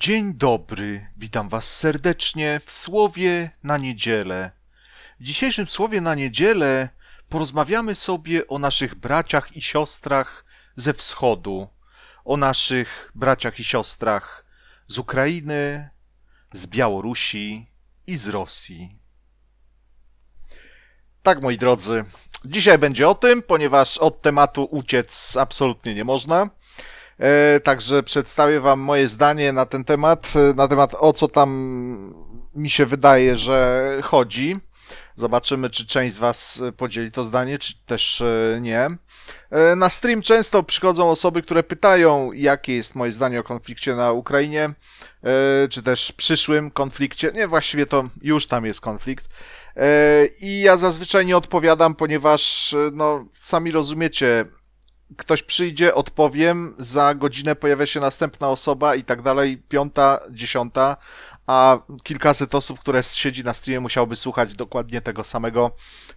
Dzień dobry, witam Was serdecznie w Słowie na Niedzielę. W dzisiejszym Słowie na Niedzielę porozmawiamy sobie o naszych braciach i siostrach ze wschodu, o naszych braciach i siostrach z Ukrainy, z Białorusi i z Rosji. Tak, moi drodzy, dzisiaj będzie o tym, ponieważ od tematu uciec absolutnie nie można. E, także przedstawię Wam moje zdanie na ten temat, e, na temat o co tam mi się wydaje, że chodzi. Zobaczymy, czy część z Was e, podzieli to zdanie, czy też nie. Na stream często przychodzą osoby, które pytają, jakie jest moje zdanie o konflikcie na Ukrainie, czy też przyszłym konflikcie. Nie, właściwie to już tam jest konflikt. I ja zazwyczaj nie odpowiadam, ponieważ, no, sami rozumiecie, ktoś przyjdzie, odpowiem, za godzinę pojawia się następna osoba i tak dalej, piąta, dziesiąta, a kilkaset osób, które siedzi na streamie musiałoby słuchać dokładnie tego samego,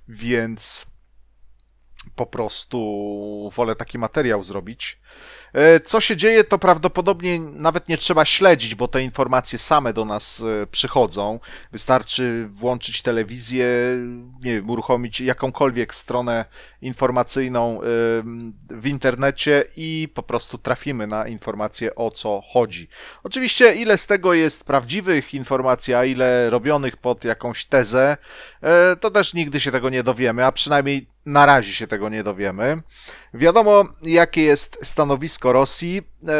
więc po prostu wolę taki materiał zrobić. E, co się dzieje, to prawdopodobnie nawet nie trzeba śledzić, bo te informacje same do nas e, przychodzą. Wystarczy włączyć telewizję, nie wiem, uruchomić jakąkolwiek stronę informacyjną e, w internecie i po prostu trafimy na informacje o co chodzi. Oczywiście, ile z tego jest prawdziwych informacji, a ile robionych pod jakąś tezę, to też nigdy się tego nie dowiemy, a przynajmniej na razie się tego nie dowiemy. Wiadomo, jakie jest stanowisko Rosji. E,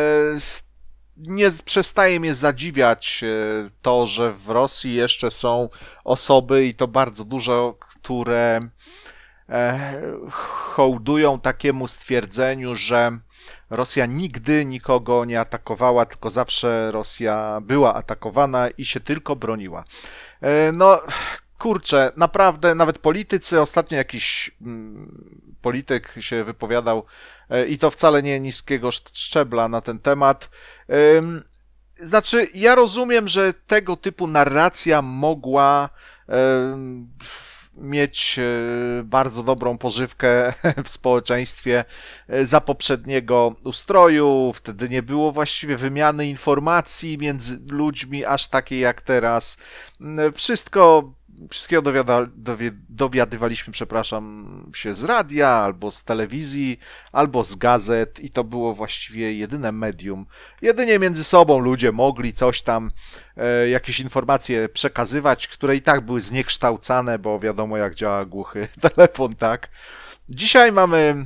nie przestaje mnie zadziwiać e, to, że w Rosji jeszcze są osoby i to bardzo dużo, które e, hołdują takiemu stwierdzeniu, że Rosja nigdy nikogo nie atakowała, tylko zawsze Rosja była atakowana i się tylko broniła. No, kurczę, naprawdę nawet politycy, ostatnio jakiś mm, polityk się wypowiadał e, i to wcale nie niskiego szczebla na ten temat. znaczy, ja rozumiem, że tego typu narracja mogła mieć e, bardzo dobrą pożywkę w społeczeństwie e, za poprzedniego ustroju. Wtedy nie było właściwie wymiany informacji między ludźmi aż takiej jak teraz. Wszystko wszystkiego dowiada, dowi, dowiadywaliśmy, przepraszam, się z radia, albo z telewizji, albo z gazet i to było właściwie jedyne medium. Jedynie między sobą ludzie mogli coś tam, e, jakieś informacje przekazywać, które i tak były zniekształcane, bo wiadomo jak działa głuchy telefon, tak. Dzisiaj mamy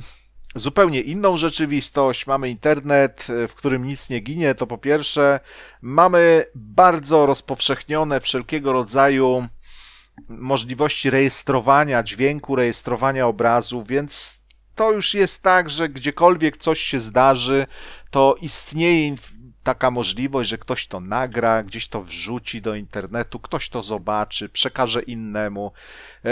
zupełnie inną rzeczywistość, mamy internet, e, w którym nic nie ginie, to po pierwsze, mamy bardzo rozpowszechnione wszelkiego rodzaju możliwości rejestrowania dźwięku, rejestrowania obrazu, więc to już jest tak, że gdziekolwiek coś się zdarzy, to istnieje taka możliwość, że ktoś to nagra, gdzieś to wrzuci do internetu, ktoś to zobaczy, przekaże innemu. E,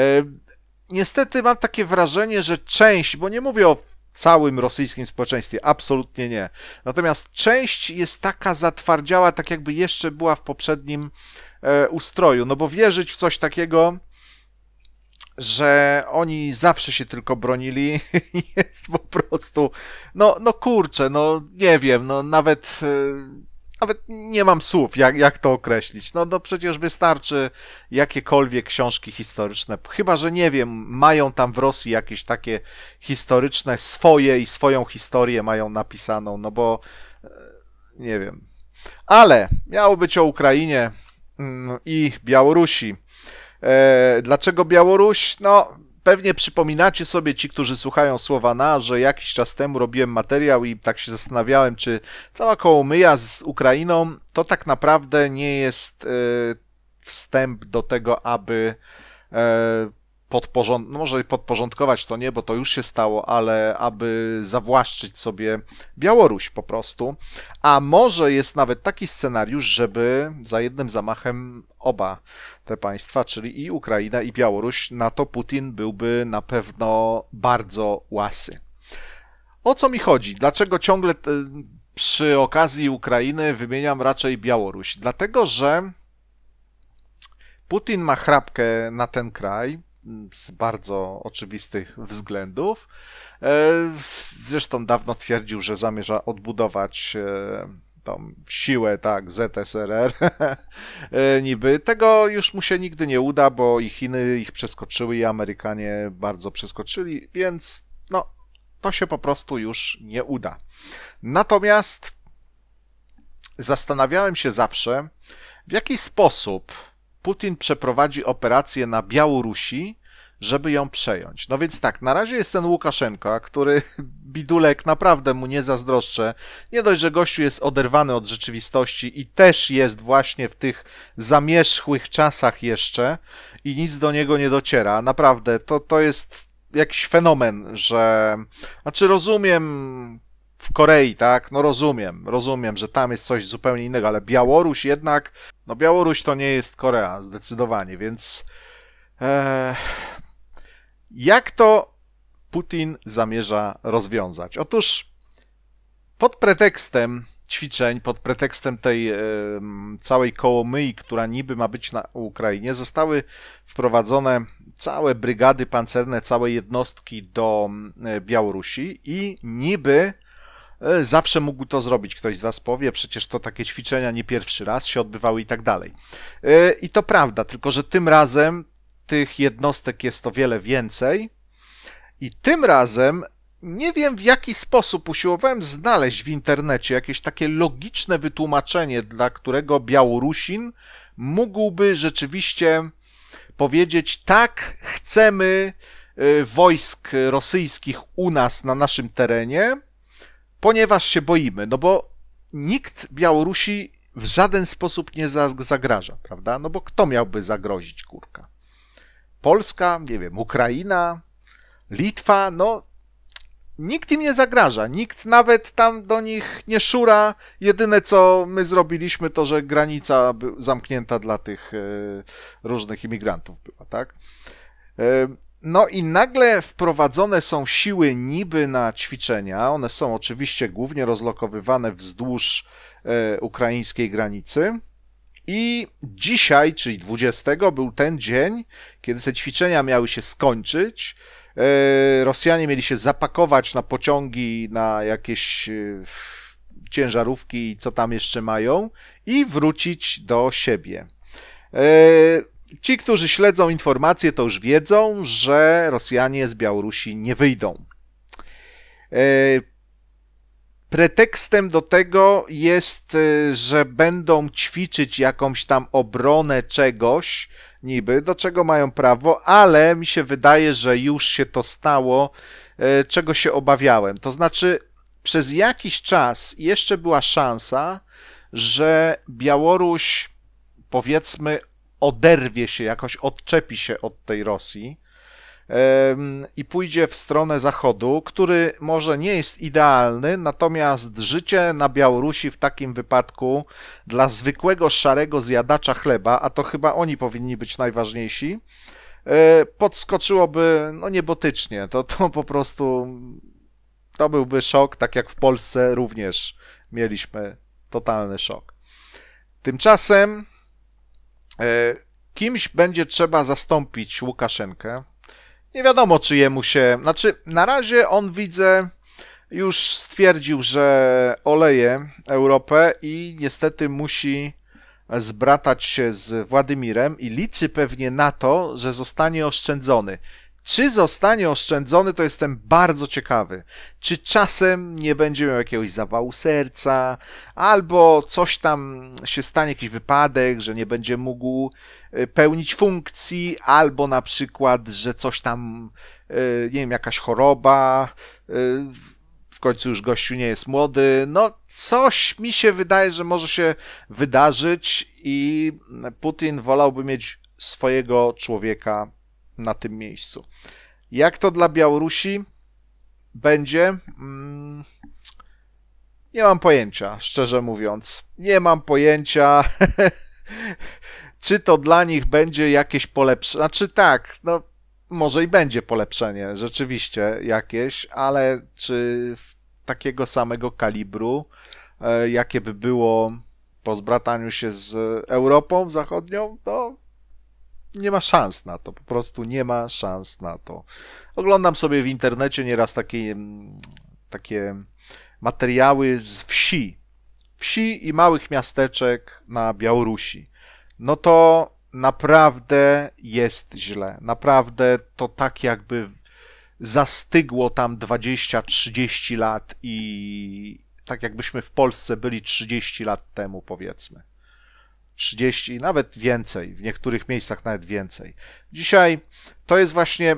niestety mam takie wrażenie, że część, bo nie mówię o całym rosyjskim społeczeństwie, absolutnie nie. Natomiast część jest taka zatwardziała, tak jakby jeszcze była w poprzednim E, ustroju, no bo wierzyć w coś takiego, że oni zawsze się tylko bronili, jest po prostu, no, no kurczę, no nie wiem, no nawet e, nawet nie mam słów, jak, jak to określić. No, no przecież wystarczy jakiekolwiek książki historyczne. Chyba, że nie wiem, mają tam w Rosji jakieś takie historyczne swoje i swoją historię mają napisaną, no bo e, nie wiem. Ale miało być o Ukrainie, no i Białorusi. E, dlaczego Białoruś? No, pewnie przypominacie sobie ci, którzy słuchają słowa na, że jakiś czas temu robiłem materiał i tak się zastanawiałem, czy cała kołomyja z Ukrainą to tak naprawdę nie jest e, wstęp do tego, aby e, podporząd- no może podporządkować to nie, bo to już się stało, ale aby zawłaszczyć sobie Białoruś po prostu. A może jest nawet taki scenariusz, żeby za jednym zamachem oba te państwa, czyli i Ukraina, i Białoruś, na to Putin byłby na pewno bardzo łasy. O co mi chodzi? Dlaczego ciągle przy okazji Ukrainy wymieniam raczej Białoruś? Dlatego, że Putin ma chrapkę na ten kraj, z bardzo oczywistych względów. E, zresztą dawno twierdził, że zamierza odbudować e, tą siłę, tak, ZSRR e, niby. Tego już mu się nigdy nie uda, bo i Chiny ich przeskoczyły i Amerykanie bardzo przeskoczyli, więc no, to się po prostu już nie uda. Natomiast zastanawiałem się zawsze, w jaki sposób Putin przeprowadzi operację na Białorusi, żeby ją przejąć. No więc tak, na razie jest ten Łukaszenka, który bidulek naprawdę mu nie zazdroszczę. Nie dość, że gościu jest oderwany od rzeczywistości i też jest właśnie w tych zamierzchłych czasach jeszcze i nic do niego nie dociera. Naprawdę, to, to jest jakiś fenomen, że. Znaczy, rozumiem w Korei, tak? No rozumiem, rozumiem, że tam jest coś zupełnie innego, ale Białoruś jednak, no Białoruś to nie jest Korea, zdecydowanie, więc e, jak to Putin zamierza rozwiązać? Otóż pod pretekstem ćwiczeń, pod pretekstem tej e, całej kołomyi, która niby ma być na Ukrainie, zostały wprowadzone całe brygady pancerne, całe jednostki do e, Białorusi i niby E, zawsze mógł to zrobić, ktoś z Was powie, przecież to takie ćwiczenia nie pierwszy raz się odbywały i tak dalej. E, I to prawda, tylko że tym razem tych jednostek jest o wiele więcej i tym razem nie wiem w jaki sposób usiłowałem znaleźć w internecie jakieś takie logiczne wytłumaczenie, dla którego Białorusin mógłby rzeczywiście powiedzieć: tak, chcemy e, wojsk rosyjskich u nas na naszym terenie, ponieważ się boimy, no bo nikt Białorusi w żaden sposób nie zagraża, prawda? No bo kto miałby zagrozić, kurka? Polska, nie wiem, Ukraina, Litwa, no nikt im nie zagraża, nikt nawet tam do nich nie szura. Jedyne co my zrobiliśmy, to że granica zamknięta dla tych e, różnych imigrantów była, tak? E, no i nagle wprowadzone są siły niby na ćwiczenia. One są oczywiście głównie rozlokowywane wzdłuż e, ukraińskiej granicy. I dzisiaj, czyli 20, był ten dzień, kiedy te ćwiczenia miały się skończyć. E, Rosjanie mieli się zapakować na pociągi, na jakieś e, ciężarówki i co tam jeszcze mają, i wrócić do siebie. Ci, którzy śledzą informacje, to już wiedzą, że Rosjanie z Białorusi nie wyjdą. E, pretekstem do tego jest, e, że będą ćwiczyć jakąś tam obronę czegoś, niby, do czego mają prawo, ale mi się wydaje, że już się to stało, e, czego się obawiałem. To znaczy, przez jakiś czas jeszcze była szansa, że Białoruś, powiedzmy, oderwie się jakoś, odczepi się od tej Rosji i pójdzie w stronę Zachodu, który może nie jest idealny, natomiast życie na Białorusi w takim wypadku dla zwykłego szarego zjadacza chleba, a to chyba oni powinni być najważniejsi, e, podskoczyłoby no niebotycznie. To, to po prostu to byłby szok, tak jak w Polsce również mieliśmy totalny szok. Tymczasem e, Kimś będzie trzeba zastąpić Łukaszenkę. Nie wiadomo, czy jemu się. Znaczy, na razie on widzę, już stwierdził, że oleje Europę i niestety musi zbratać się z Władimirem i liczy pewnie na to, że zostanie oszczędzony. Czy zostanie oszczędzony, to jestem bardzo ciekawy. Czy czasem nie będzie miał jakiegoś zawału serca, albo coś tam się stanie, jakiś wypadek, że nie będzie mógł y, pełnić funkcji, albo na przykład, że coś tam, y, nie wiem, jakaś choroba, y, w końcu już gościu nie jest młody. No, coś mi się wydaje, że może się wydarzyć i Putin wolałby mieć swojego człowieka na tym miejscu. Jak to dla Białorusi będzie? Mm, nie mam pojęcia, szczerze mówiąc. Nie mam pojęcia. czy to dla nich będzie jakieś polepszenie? Znaczy tak, no może i będzie polepszenie, rzeczywiście jakieś, ale czy takiego samego kalibru, e, jakie by było po zbrataniu się z Europą Zachodnią, to no, nie ma szans na to, po prostu nie ma szans na to. Oglądam sobie w internecie nieraz takie, mm, takie materiały z wsi, wsi i małych miasteczek na Białorusi. No to naprawdę jest źle. Naprawdę to tak jakby zastygło tam 20-30 lat i tak jakbyśmy w Polsce byli 30 lat temu, powiedzmy. 30, nawet więcej, w niektórych miejscach nawet więcej. Dzisiaj to jest właśnie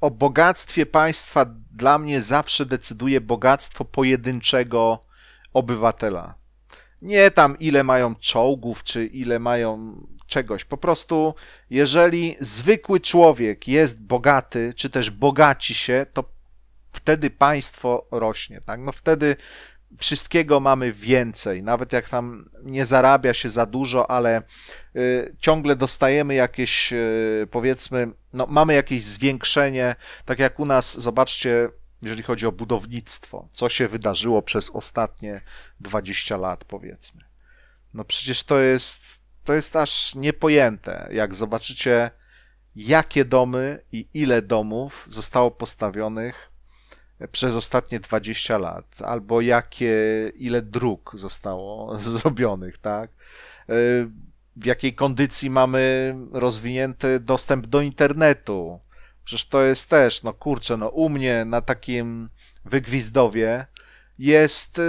o bogactwie państwa dla mnie zawsze decyduje bogactwo pojedynczego obywatela. Nie tam ile mają czołgów, czy ile mają czegoś. Po prostu, jeżeli zwykły człowiek jest bogaty, czy też bogaci się, to wtedy państwo rośnie. Tak? No wtedy wszystkiego mamy więcej. Nawet jak tam nie zarabia się za dużo, ale y, ciągle dostajemy jakieś, y, powiedzmy, no, mamy jakieś zwiększenie. Tak jak u nas, zobaczcie, jeżeli chodzi o budownictwo, co się wydarzyło przez ostatnie 20 lat, powiedzmy. No przecież to jest, to jest aż niepojęte, jak zobaczycie, jakie domy i ile domów zostało postawionych przez ostatnie 20 lat, albo jakie, ile dróg zostało zrobionych, tak? E, w jakiej kondycji mamy rozwinięty dostęp do internetu. Przecież to jest też, no kurczę, no u mnie na takim wygwizdowie jest e,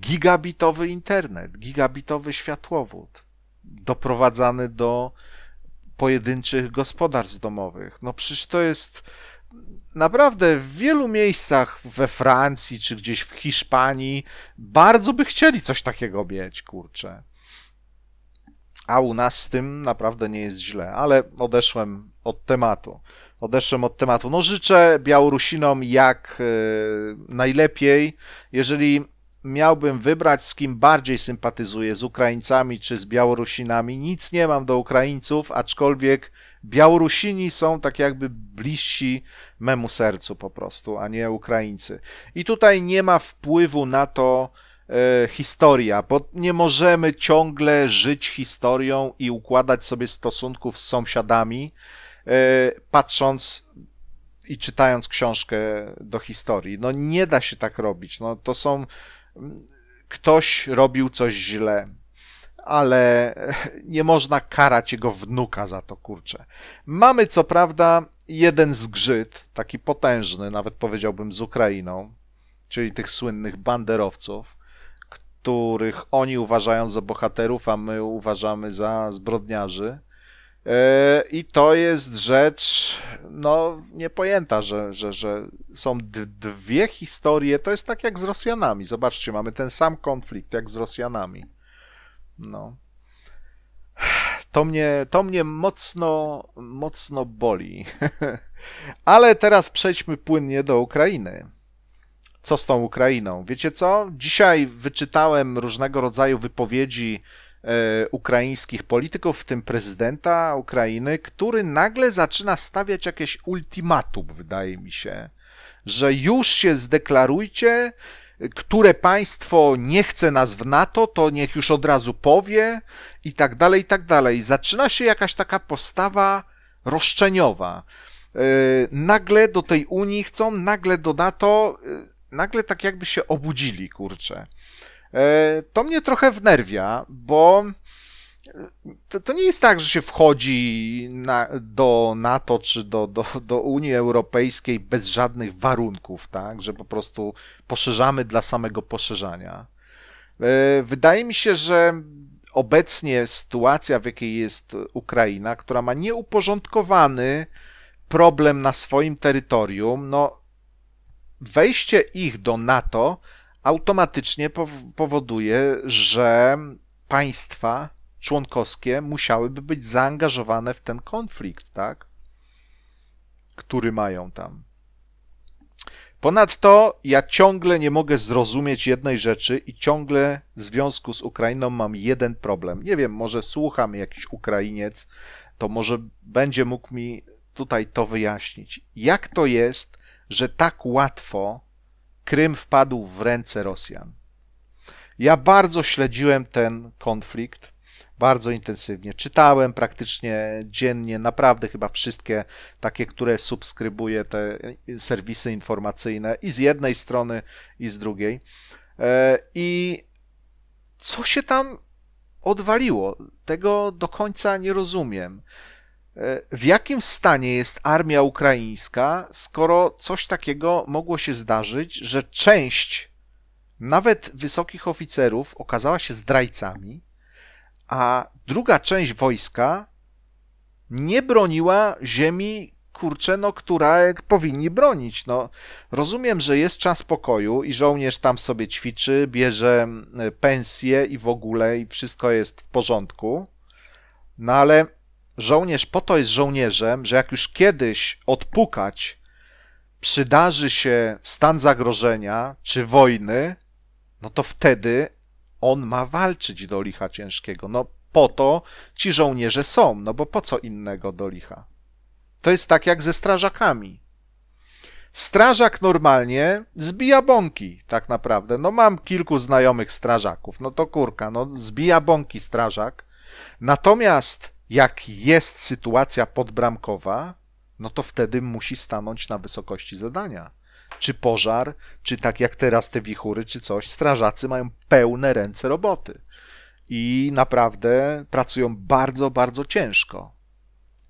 gigabitowy internet, gigabitowy światłowód doprowadzany do pojedynczych gospodarstw domowych. No przecież to jest naprawdę w wielu miejscach we Francji czy gdzieś w Hiszpanii bardzo by chcieli coś takiego mieć, kurczę. A u nas z tym naprawdę nie jest źle, ale odeszłem od tematu. Odeszłem od tematu. No życzę Białorusinom jak e, najlepiej. Jeżeli miałbym wybrać, z kim bardziej sympatyzuję, z Ukraińcami czy z Białorusinami, nic nie mam do Ukraińców, aczkolwiek Białorusini są tak jakby bliżsi memu sercu po prostu, a nie Ukraińcy. I tutaj nie ma wpływu na to, e, historia, bo nie możemy ciągle żyć historią i układać sobie stosunków z sąsiadami, e, patrząc i czytając książkę do historii. No nie da się tak robić. No to są ktoś robił coś źle, ale nie można karać jego wnuka za to, kurczę. Mamy co prawda jeden zgrzyt, taki potężny, nawet powiedziałbym z Ukrainą, czyli tych słynnych banderowców, których oni uważają za bohaterów, a my uważamy za zbrodniarzy. E, I to jest rzecz, no, niepojęta, że, że, że są dwie historie. To jest tak jak z Rosjanami. Zobaczcie, mamy ten sam konflikt jak z Rosjanami. No. To mnie, to mnie mocno, mocno boli. Ale teraz przejdźmy płynnie do Ukrainy. Co z tą Ukrainą? Wiecie co? Dzisiaj wyczytałem różnego rodzaju wypowiedzi E, ukraińskich polityków, w tym prezydenta Ukrainy, który nagle zaczyna stawiać jakieś ultimatum, wydaje mi się, że już się zdeklarujcie, które państwo nie chce nas w NATO, to niech już od razu powie i tak dalej, i tak dalej. Zaczyna się jakaś taka postawa roszczeniowa. E, nagle do tej Unii chcą, nagle do NATO, e, nagle tak jakby się obudzili, kurczę. E, to mnie trochę wnerwia, bo e, to, to, nie jest tak, że się wchodzi na, do NATO czy do, do, do Unii Europejskiej bez żadnych warunków, tak? Że po prostu poszerzamy dla samego poszerzania. E, wydaje mi się, że obecnie sytuacja, w jakiej jest Ukraina, która ma nieuporządkowany problem na swoim terytorium, no wejście ich do NATO automatycznie powoduje, że państwa członkowskie musiałyby być zaangażowane w ten konflikt, tak? Który mają tam. Ponadto ja ciągle nie mogę zrozumieć jednej rzeczy i ciągle w związku z Ukrainą mam jeden problem. Nie wiem, może słucham jakiś Ukrainiec, to może będzie mógł mi tutaj to wyjaśnić. Jak to jest, że tak łatwo Krym wpadł w ręce Rosjan. Ja bardzo śledziłem ten konflikt, bardzo intensywnie. Czytałem praktycznie dziennie, naprawdę chyba wszystkie takie, które subskrybuję, te serwisy informacyjne i z jednej strony, i z drugiej. E, I co się tam odwaliło? Tego do końca nie rozumiem. E, w jakim stanie jest armia ukraińska, skoro coś takiego mogło się zdarzyć, że część nawet wysokich oficerów okazała się zdrajcami, a druga część wojska nie broniła ziemi, kurczę, no, która powinni bronić. No, rozumiem, że jest czas pokoju i żołnierz tam sobie ćwiczy, bierze e, pensję i w ogóle i wszystko jest w porządku, no ale Żołnierz po to jest żołnierzem, że jak już kiedyś odpukać przydarzy się stan zagrożenia czy wojny, no to wtedy on ma walczyć do licha ciężkiego. No po to ci żołnierze są, no bo po co innego do licha? To jest tak jak ze strażakami. Strażak normalnie zbija bąki, tak naprawdę. No mam kilku znajomych strażaków, no to kurka, no zbija bąki strażak. Natomiast jak jest sytuacja podbramkowa, no to wtedy musi stanąć na wysokości zadania. Czy pożar, czy tak jak teraz te wichury, czy coś, strażacy mają pełne ręce roboty i naprawdę pracują bardzo, bardzo ciężko.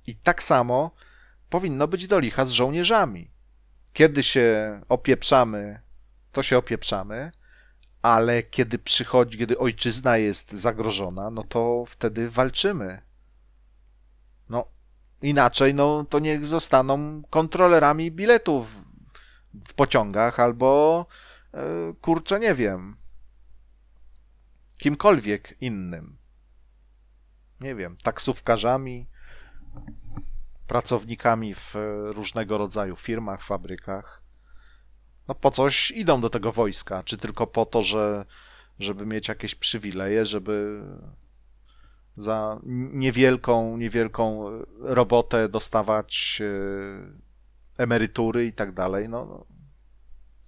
I tak samo powinno być do licha z żołnierzami. Kiedy się opieprzamy, to się opieprzamy, ale kiedy przychodzi, kiedy ojczyzna jest zagrożona, no to wtedy walczymy. Inaczej, no to niech zostaną kontrolerami biletów w pociągach albo e, kurczę, nie wiem, kimkolwiek innym. Nie wiem, taksówkarzami, pracownikami w e, różnego rodzaju firmach, fabrykach. No po coś idą do tego wojska, czy tylko po to, że żeby mieć jakieś przywileje, żeby za niewielką, niewielką e, robotę dostawać e, emerytury i tak dalej. No, no,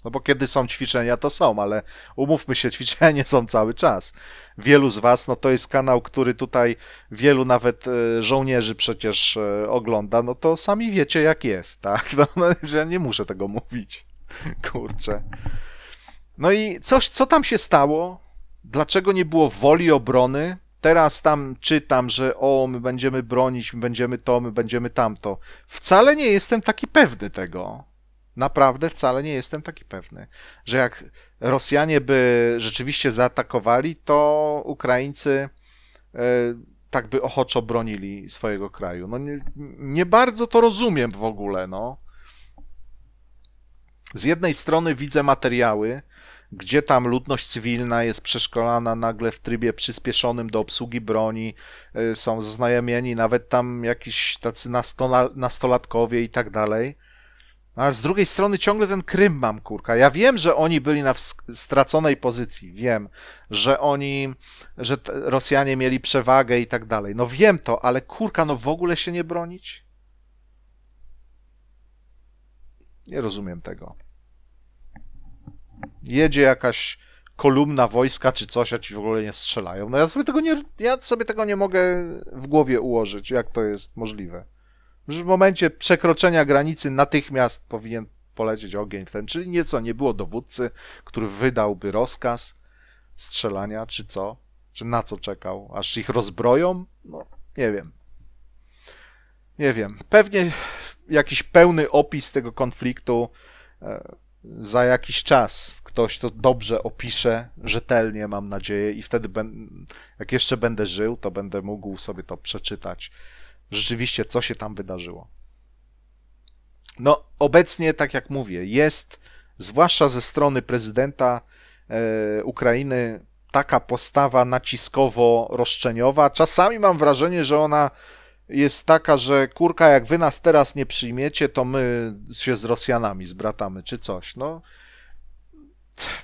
no bo kiedy są ćwiczenia, to są, ale umówmy się, ćwiczenia nie są cały czas. Wielu z Was, no to jest kanał, który tutaj wielu nawet e, żołnierzy przecież ogląda, no to sami wiecie jak jest, tak? No, no ja nie muszę tego mówić. Kurczę. No i coś, co tam się stało? Dlaczego nie było woli obrony? teraz tam czytam, że o, my będziemy bronić, my będziemy to, my będziemy tamto. Wcale nie jestem taki pewny tego. Naprawdę wcale nie jestem taki pewny, że jak Rosjanie by rzeczywiście zaatakowali, to Ukraińcy e, tak by ochoczo bronili swojego kraju. No nie, nie bardzo to rozumiem w ogóle, no. Z jednej strony widzę materiały, gdzie tam ludność cywilna jest przeszkolana nagle w trybie przyspieszonym do obsługi broni, y, są zaznajomieni nawet tam jakiś tacy nastolatkowie i tak dalej. No, ale z drugiej strony ciągle ten Krym mam, kurka. Ja wiem, że oni byli na straconej pozycji, wiem, że oni, że Rosjanie mieli przewagę i tak dalej. No wiem to, ale kurka, no w ogóle się nie bronić? Nie rozumiem tego jedzie jakaś kolumna wojska czy coś, a ci w ogóle nie strzelają. No ja sobie tego nie, ja sobie tego nie mogę w głowie ułożyć, jak to jest możliwe. Że w momencie przekroczenia granicy natychmiast powinien polecieć ogień w ten, czyli nieco nie było dowódcy, który wydałby rozkaz strzelania, czy co, czy na co czekał, aż ich rozbroją? No, nie wiem. Nie wiem. Pewnie jakiś pełny opis tego konfliktu e, za jakiś czas ktoś to dobrze opisze, rzetelnie mam nadzieję, i wtedy, jak jeszcze będę żył, to będę mógł sobie to przeczytać. Rzeczywiście, co się tam wydarzyło. No, obecnie, tak jak mówię, jest, zwłaszcza ze strony prezydenta e, Ukrainy, taka postawa naciskowo-roszczeniowa. Czasami mam wrażenie, że ona jest taka, że kurka, jak wy nas teraz nie przyjmiecie, to my się z Rosjanami zbratamy, czy coś. No,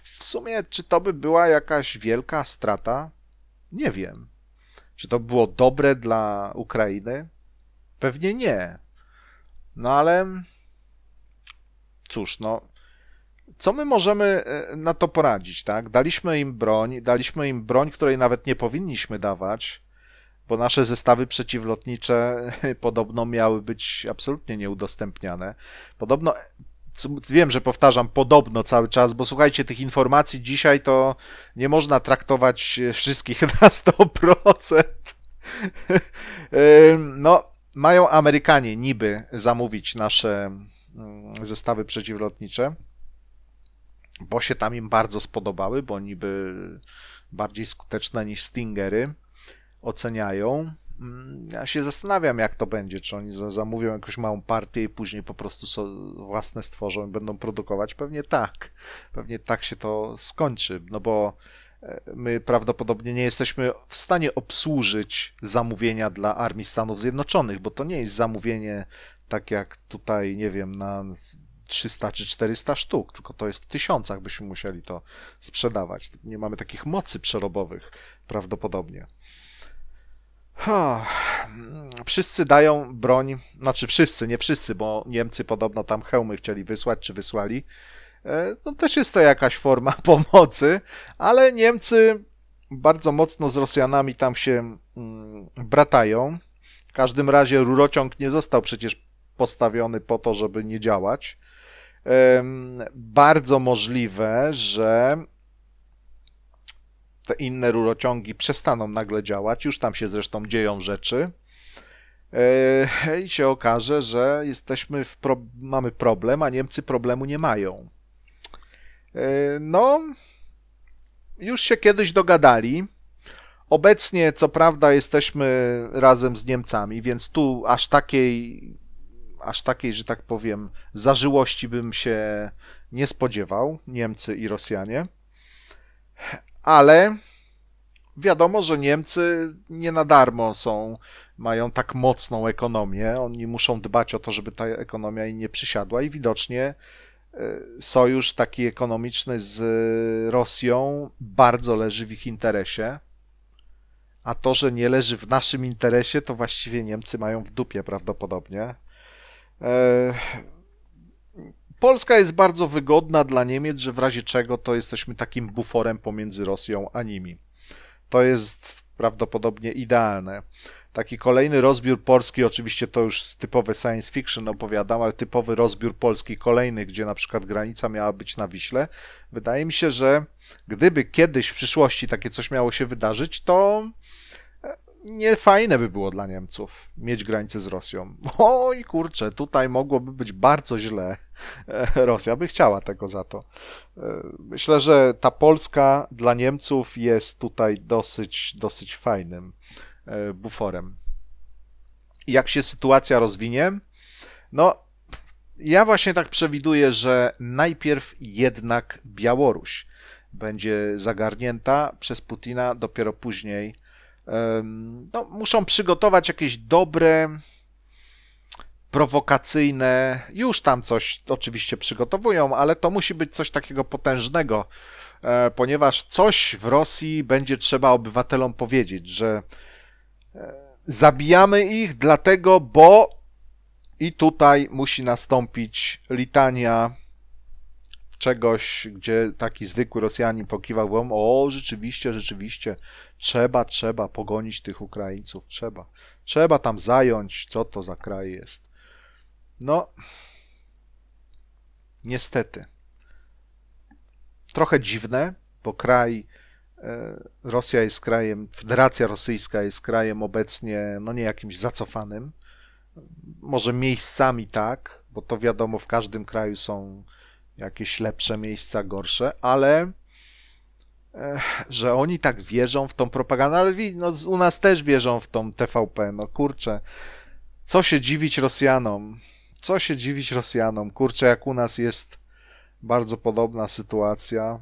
w sumie, czy to by była jakaś wielka strata? Nie wiem. Czy to było dobre dla Ukrainy? Pewnie nie. No ale cóż, no co my możemy e, na to poradzić, tak? Daliśmy im broń, daliśmy im broń, której nawet nie powinniśmy dawać bo nasze zestawy przeciwlotnicze podobno miały być absolutnie nieudostępniane. Podobno, wiem, że powtarzam podobno cały czas, bo słuchajcie, tych informacji dzisiaj to nie można traktować wszystkich na 100%. no, mają Amerykanie niby zamówić nasze mm, zestawy przeciwlotnicze, bo się tam im bardzo spodobały, bo niby bardziej skuteczne niż Stingery oceniają. Mm, ja się zastanawiam, jak to będzie, czy oni zamówią jakąś małą partię i później po prostu własne stworzą i będą produkować. Pewnie tak. Pewnie tak się to skończy, no bo e, my prawdopodobnie nie jesteśmy w stanie obsłużyć zamówienia dla Armii Stanów Zjednoczonych, bo to nie jest zamówienie tak jak tutaj, nie wiem, na 300 czy 400 sztuk, tylko to jest w tysiącach byśmy musieli to sprzedawać. Nie mamy takich mocy przerobowych prawdopodobnie. Wszyscy dają broń, znaczy wszyscy, nie wszyscy, bo Niemcy podobno tam hełmy chcieli wysłać, czy wysłali. E, no też jest to jakaś forma pomocy, ale Niemcy bardzo mocno z Rosjanami tam się mm, bratają. W każdym razie rurociąg nie został przecież postawiony po to, żeby nie działać. Bardzo możliwe, że te inne rurociągi przestaną nagle działać, już tam się zresztą dzieją rzeczy. E, I się okaże, że jesteśmy pro... mamy problem, a Niemcy problemu nie mają. E, no, już się kiedyś dogadali. Obecnie, co prawda, jesteśmy razem z Niemcami, więc tu aż takiej, aż takiej, że tak powiem, zażyłości bym się nie spodziewał, Niemcy i Rosjanie ale wiadomo, że Niemcy nie na darmo są, mają tak mocną ekonomię. Oni muszą dbać o to, żeby ta ekonomia im nie przysiadła i widocznie e, sojusz taki ekonomiczny z Rosją bardzo leży w ich interesie. A to, że nie leży w naszym interesie, to właściwie Niemcy mają w dupie prawdopodobnie. E, Polska jest bardzo wygodna dla Niemiec, że w razie czego to jesteśmy takim buforem pomiędzy Rosją a nimi. To jest prawdopodobnie idealne. Taki kolejny rozbiór Polski, oczywiście to już typowe science fiction opowiadam, ale typowy rozbiór Polski kolejny, gdzie na przykład granica miała być na Wiśle. Wydaje mi się, że gdyby kiedyś w przyszłości takie coś miało się wydarzyć, to niefajne by było dla Niemców mieć granicę z Rosją. Oj kurczę, tutaj mogłoby być bardzo źle. E, Rosja by chciała tego za to. E, myślę, że ta Polska dla Niemców jest tutaj dosyć, dosyć fajnym e, buforem. Jak się sytuacja rozwinie? No, ja właśnie tak przewiduję, że najpierw jednak Białoruś będzie zagarnięta przez Putina, dopiero później no, muszą przygotować jakieś dobre, prowokacyjne, już tam coś oczywiście przygotowują, ale to musi być coś takiego potężnego, e, ponieważ coś w Rosji będzie trzeba obywatelom powiedzieć, że e, zabijamy ich dlatego, bo i tutaj musi nastąpić litania czegoś, gdzie taki zwykły Rosjanin pokiwał głową, o rzeczywiście, rzeczywiście, trzeba, trzeba pogonić tych Ukraińców, trzeba, trzeba tam zająć, co to za kraj jest. No, niestety, trochę dziwne, bo kraj, e, Rosja jest krajem, Federacja Rosyjska jest krajem obecnie, no nie jakimś zacofanym, może miejscami tak, bo to wiadomo, w każdym kraju są jakieś lepsze miejsca, gorsze, ale eh, że oni tak wierzą w tą propagandę, ale no, u nas też wierzą w tą TVP, no kurczę, co się dziwić Rosjanom, co się dziwić Rosjanom, kurczę, jak u nas jest bardzo podobna sytuacja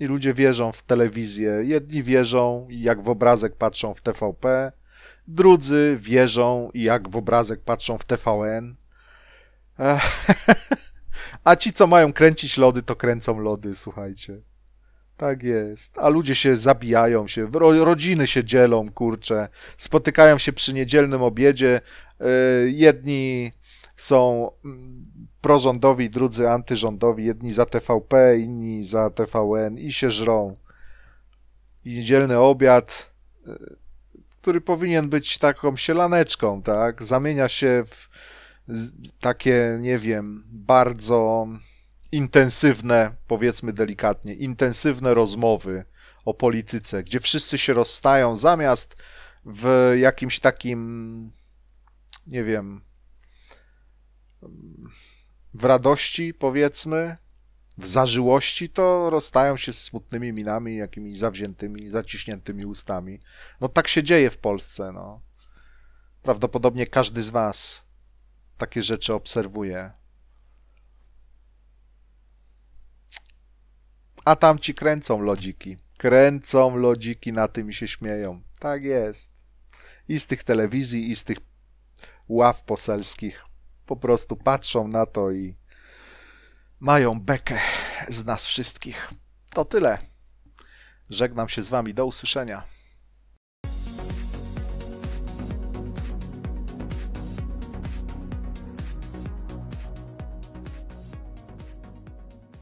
i ludzie wierzą w telewizję, jedni wierzą jak w obrazek patrzą w TVP, drudzy wierzą jak w obrazek patrzą w TVN. Ech. A ci, co mają kręcić lody, to kręcą lody, słuchajcie. Tak jest. A ludzie się zabijają się, rodziny się dzielą, kurcze. Spotykają się przy niedzielnym obiedzie. E, jedni są mm, prorządowi, drudzy antyrządowi, jedni za TVP, inni za TVN i się żrą. I niedzielny obiad, e, który powinien być taką sielaneczką, tak? Zamienia się w takie, nie wiem, bardzo intensywne, powiedzmy delikatnie, intensywne rozmowy o polityce, gdzie wszyscy się rozstają, zamiast w jakimś takim, nie wiem, w radości, powiedzmy, w zażyłości, to rozstają się z smutnymi minami, jakimiś zawziętymi, zaciśniętymi ustami. No tak się dzieje w Polsce, no. Prawdopodobnie każdy z Was takie rzeczy obserwuję. A tam ci kręcą lodziki. Kręcą lodziki na tym i się śmieją. Tak jest. I z tych telewizji, i z tych ław poselskich po prostu patrzą na to i mają bekę z nas wszystkich. To tyle. Żegnam się z Wami. Do usłyszenia.